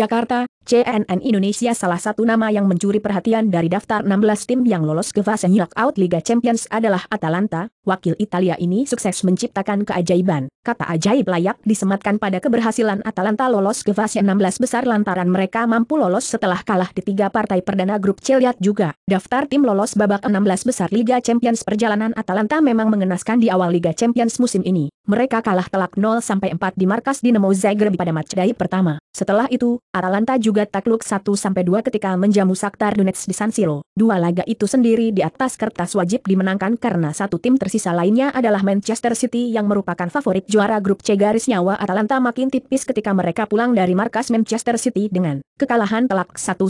Jakarta, CNN Indonesia salah satu nama yang mencuri perhatian dari daftar 16 tim yang lolos ke fase knockout Liga Champions adalah Atalanta, wakil Italia ini sukses menciptakan keajaiban kata ajaib layak disematkan pada keberhasilan Atalanta lolos ke fase 16 besar lantaran mereka mampu lolos setelah kalah di tiga partai perdana grup C lihat juga. Daftar tim lolos babak 16 besar Liga Champions perjalanan Atalanta memang mengenaskan di awal Liga Champions musim ini. Mereka kalah telak 0-4 di markas Dinamo Zagreb pada matchday pertama. Setelah itu, Atalanta juga takluk 1-2 ketika menjamu Saktar Donetsk di San Siro. Dua laga itu sendiri di atas kertas wajib dimenangkan karena satu tim tersisa lainnya adalah Manchester City yang merupakan favorit juara Juara grup C garis nyawa Atalanta makin tipis ketika mereka pulang dari markas Manchester City dengan kekalahan telak 1-5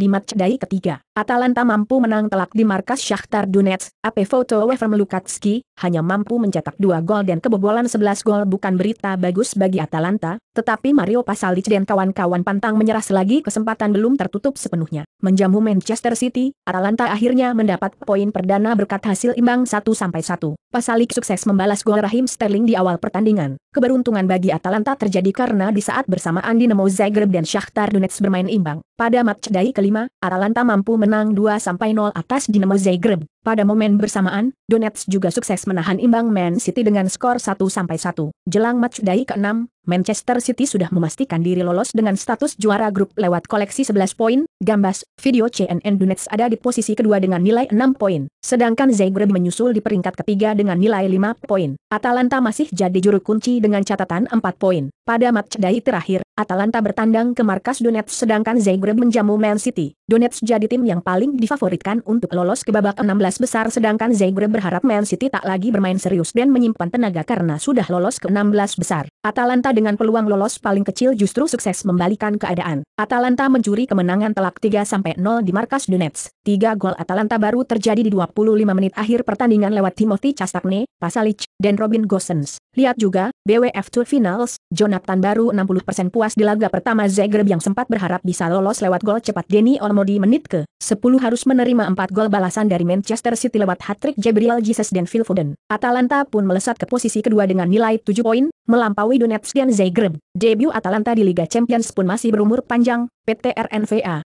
di match day ketiga. Atalanta mampu menang telak di markas Shakhtar Donetsk, AP Foto Wefer Lukatski, hanya mampu mencetak dua gol dan kebobolan 11 gol bukan berita bagus bagi Atalanta, tetapi Mario Pasalic dan kawan-kawan pantang menyerah selagi kesempatan belum tertutup sepenuhnya. Menjamu Manchester City, Atalanta akhirnya mendapat poin perdana berkat hasil imbang 1-1. Pasalic sukses membalas gol Rahim Sterling di awal pertandingan. Keberuntungan bagi Atalanta terjadi karena di saat bersama bersamaan Dinamo Zagreb dan Shakhtar Donetsk bermain imbang. Pada matchday kelima, Atalanta mampu menang menang 2-0 atas Dinamo Zagreb. Pada momen bersamaan, Donetsk juga sukses menahan imbang Man City dengan skor 1-1. Jelang matchday ke-6, Manchester City sudah memastikan diri lolos dengan status juara grup lewat koleksi 11 poin. Gambas, video CNN Donetsk ada di posisi kedua dengan nilai 6 poin, sedangkan Zagreb menyusul di peringkat ketiga dengan nilai 5 poin. Atalanta masih jadi juru kunci dengan catatan 4 poin. Pada matchday terakhir, Atalanta bertandang ke markas Donetsk sedangkan Zagreb menjamu Man City. Donetsk jadi tim yang paling difavoritkan untuk lolos ke babak 16 16 besar sedangkan Zagreb berharap Man City tak lagi bermain serius dan menyimpan tenaga karena sudah lolos ke 16 besar. Atalanta dengan peluang lolos paling kecil justru sukses membalikan keadaan. Atalanta mencuri kemenangan telak 3-0 di markas Donetsk. 3 gol Atalanta baru terjadi di 25 menit akhir pertandingan lewat Timothy Castagne, Pasalic, dan Robin Gosens. Lihat juga, BWF Tour Finals, Jonathan baru 60% puas di laga pertama Zagreb yang sempat berharap bisa lolos lewat gol cepat Denny Olmo di menit ke 10 harus menerima 4 gol balasan dari Manchester City lewat hat-trick Gabriel Jesus dan Phil Foden. Atalanta pun melesat ke posisi kedua dengan nilai 7 poin, melampaui Donetsk dan Zagreb. Debut Atalanta di Liga Champions pun masih berumur panjang, PT RNVA.